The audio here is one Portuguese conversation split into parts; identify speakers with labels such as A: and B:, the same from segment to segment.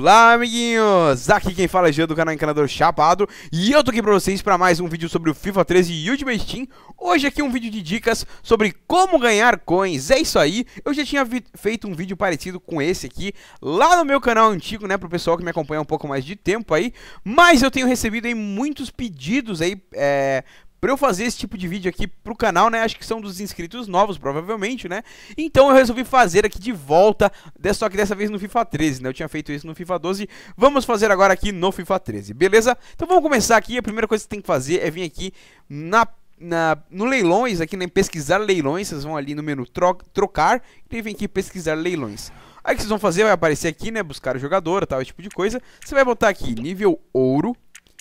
A: Olá, amiguinhos! Aqui quem fala é Jean do canal Encanador Chapado e eu tô aqui pra vocês para mais um vídeo sobre o FIFA 13 Ultimate Team. Hoje aqui é um vídeo de dicas sobre como ganhar coins, é isso aí. Eu já tinha feito um vídeo parecido com esse aqui lá no meu canal antigo, né, pro pessoal que me acompanha um pouco mais de tempo aí. Mas eu tenho recebido aí muitos pedidos aí é, para eu fazer esse tipo de vídeo aqui pro canal, né? Acho que são dos inscritos novos, provavelmente, né? Então eu resolvi fazer aqui de volta, só que dessa vez no FIFA 13, né? Eu tinha feito isso no FIFA 12, vamos fazer agora aqui no FIFA 13, beleza? Então vamos começar aqui, a primeira coisa que você tem que fazer é vir aqui na na, no leilões, aqui né, pesquisar leilões, vocês vão ali no menu tro trocar e vem aqui pesquisar leilões. Aí o que vocês vão fazer, vai aparecer aqui, né, buscar o jogador, tal, esse tipo de coisa. Você vai botar aqui nível ouro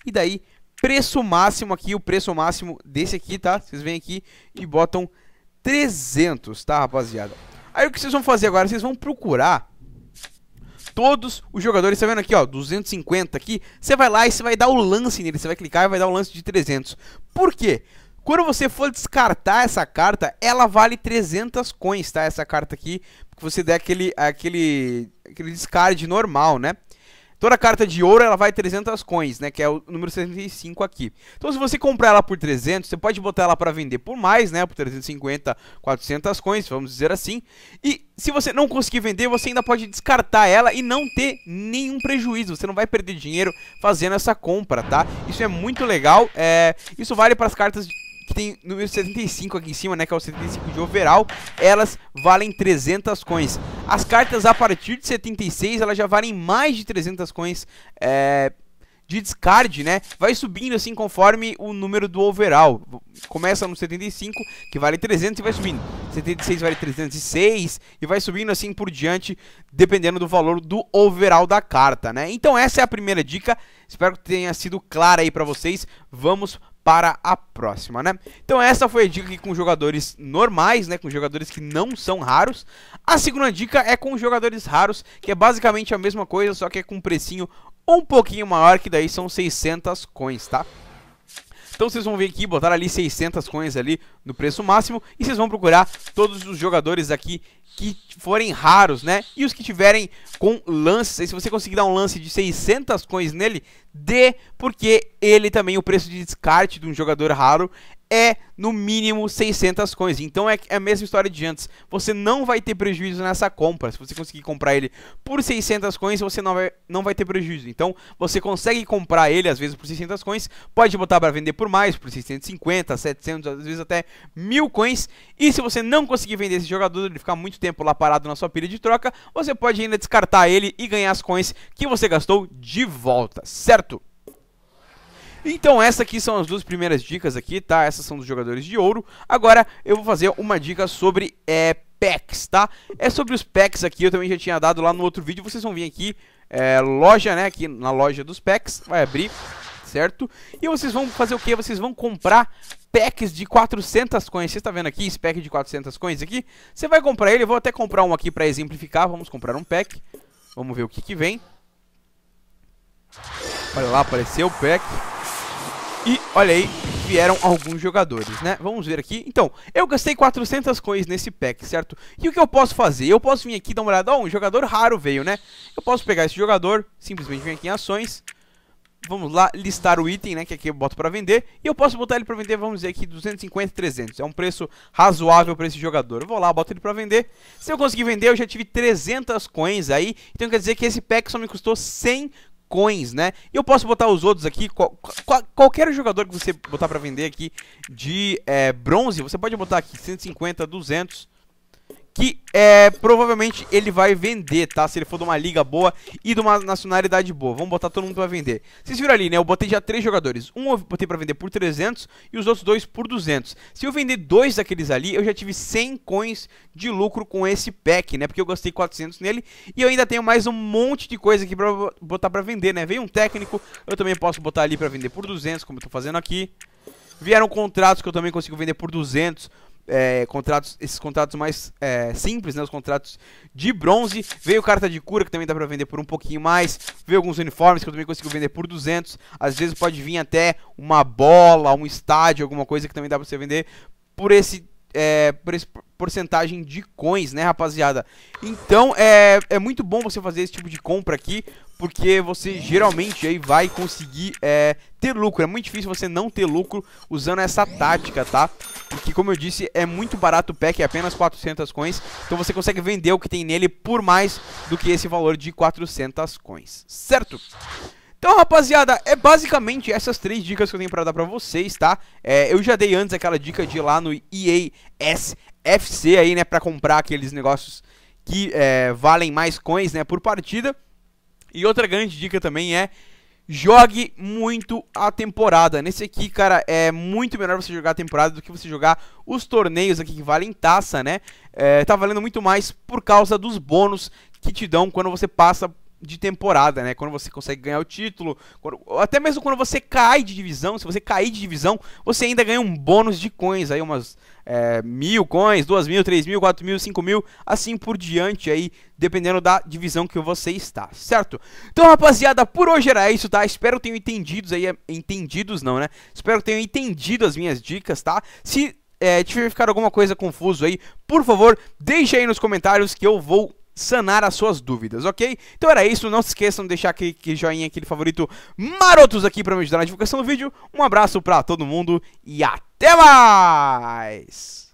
A: e daí preço máximo aqui, o preço máximo desse aqui, tá? Vocês vêm aqui e botam 300, tá, rapaziada? Aí o que vocês vão fazer agora? Vocês vão procurar todos os jogadores, tá vendo aqui, ó, 250 aqui. Você vai lá e você vai dar o lance nele, você vai clicar e vai dar o lance de 300. Por quê? Quando você for descartar essa carta, ela vale 300 coins, tá? Essa carta aqui, porque você der aquele, aquele, aquele descard normal, né? Toda carta de ouro ela vai 300 coins, né? Que é o número 65 aqui. Então, se você comprar ela por 300, você pode botar ela para vender por mais, né? Por 350, 400 coins, vamos dizer assim. E se você não conseguir vender, você ainda pode descartar ela e não ter nenhum prejuízo. Você não vai perder dinheiro fazendo essa compra, tá? Isso é muito legal. É... Isso vale para as cartas de que tem número 75 aqui em cima, né, que é o 75 de overall, elas valem 300 coins. As cartas a partir de 76, elas já valem mais de 300 coins é, de discard né, vai subindo assim conforme o número do overall. Começa no 75, que vale 300 e vai subindo. 76 vale 306 e vai subindo assim por diante, dependendo do valor do overall da carta, né. Então essa é a primeira dica, espero que tenha sido clara aí pra vocês. Vamos para a próxima, né? Então essa foi a dica aqui com jogadores normais, né? Com jogadores que não são raros. A segunda dica é com jogadores raros, que é basicamente a mesma coisa, só que é com um precinho um pouquinho maior, que daí são 600 coins, tá? Então vocês vão vir aqui, botar ali 600 coins ali no preço máximo e vocês vão procurar todos os jogadores aqui que forem raros, né? E os que tiverem com lances, se você conseguir dar um lance de 600 coins nele, dê, porque ele também, o preço de descarte de um jogador raro é no mínimo 600 coins. Então é, é a mesma história de antes. Você não vai ter prejuízo nessa compra. Se você conseguir comprar ele por 600 coins, você não vai, não vai ter prejuízo. Então você consegue comprar ele às vezes por 600 coins, pode botar para vender por mais, por 650, 700, às vezes até 1000 coins. E se você não conseguir vender esse jogador, ele ficar muito tempo lá parado na sua pilha de troca, você pode ainda descartar ele e ganhar as coins que você gastou de volta, certo? Então, essas aqui são as duas primeiras dicas aqui, tá? Essas são dos jogadores de ouro. Agora, eu vou fazer uma dica sobre é, packs, tá? É sobre os packs aqui, eu também já tinha dado lá no outro vídeo. Vocês vão vir aqui, é, loja, né? Aqui na loja dos packs, vai abrir, certo? E vocês vão fazer o que? Vocês vão comprar packs de 400 coins. Você está vendo aqui esse pack de 400 coins aqui? Você vai comprar ele, eu vou até comprar um aqui para exemplificar. Vamos comprar um pack. Vamos ver o que que vem. Olha lá, apareceu o pack. E olha aí, vieram alguns jogadores, né? Vamos ver aqui. Então, eu gastei 400 coins nesse pack, certo? E o que eu posso fazer? Eu posso vir aqui dar uma olhada. Ó, oh, um jogador raro veio, né? Eu posso pegar esse jogador, simplesmente vir aqui em ações. Vamos lá, listar o item, né? Que aqui eu boto pra vender. E eu posso botar ele pra vender, vamos dizer aqui, 250, 300. É um preço razoável pra esse jogador. Eu vou lá, boto ele pra vender. Se eu conseguir vender, eu já tive 300 coins aí. Então quer dizer que esse pack só me custou 100 coins né? E eu posso botar os outros aqui, qual, qual, qualquer jogador que você botar para vender aqui de é, bronze, você pode botar aqui 150, 200 que é, provavelmente ele vai vender, tá? Se ele for de uma liga boa e de uma nacionalidade boa. Vamos botar todo mundo pra vender. Vocês viram ali, né? Eu botei já três jogadores. Um eu botei pra vender por 300 e os outros dois por 200. Se eu vender dois daqueles ali, eu já tive 100 coins de lucro com esse pack, né? Porque eu gastei 400 nele e eu ainda tenho mais um monte de coisa aqui pra botar pra vender, né? Veio um técnico, eu também posso botar ali pra vender por 200, como eu tô fazendo aqui. Vieram contratos que eu também consigo vender por 200 é, contratos, esses contratos mais é, simples, né? Os contratos de bronze. Veio carta de cura, que também dá pra vender por um pouquinho mais. Veio alguns uniformes, que eu também consigo vender por 200. Às vezes pode vir até uma bola, um estádio, alguma coisa que também dá pra você vender por esse é, porcentagem de coins, né, rapaziada? Então, é, é muito bom você fazer esse tipo de compra aqui, porque você geralmente aí vai conseguir é, ter lucro. É muito difícil você não ter lucro usando essa tática, tá? Porque, como eu disse, é muito barato o pack, é apenas 400 coins. Então você consegue vender o que tem nele por mais do que esse valor de 400 coins, certo? Então, rapaziada, é basicamente essas três dicas que eu tenho pra dar pra vocês, tá? É, eu já dei antes aquela dica de ir lá no EASFC aí, né? Pra comprar aqueles negócios que é, valem mais coins, né? Por partida. E outra grande dica também é jogue muito a temporada. Nesse aqui, cara, é muito melhor você jogar a temporada do que você jogar os torneios aqui que valem taça, né? É, tá valendo muito mais por causa dos bônus que te dão quando você passa de temporada, né? Quando você consegue ganhar o título, quando, até mesmo quando você cai de divisão, se você cair de divisão, você ainda ganha um bônus de coins, aí umas é, mil coins, duas mil, três mil, quatro mil, cinco mil, assim por diante aí, dependendo da divisão que você está, certo? Então, rapaziada, por hoje era isso, tá? Espero que tenham entendido aí, entendidos não, né? Espero que tenham entendido as minhas dicas, tá? Se é, tiver ficado alguma coisa confuso aí, por favor, deixe aí nos comentários que eu vou sanar as suas dúvidas, ok? Então era isso, não se esqueçam de deixar aquele, aquele joinha, aquele favorito marotos aqui para me ajudar na divulgação do vídeo. Um abraço para todo mundo e até mais!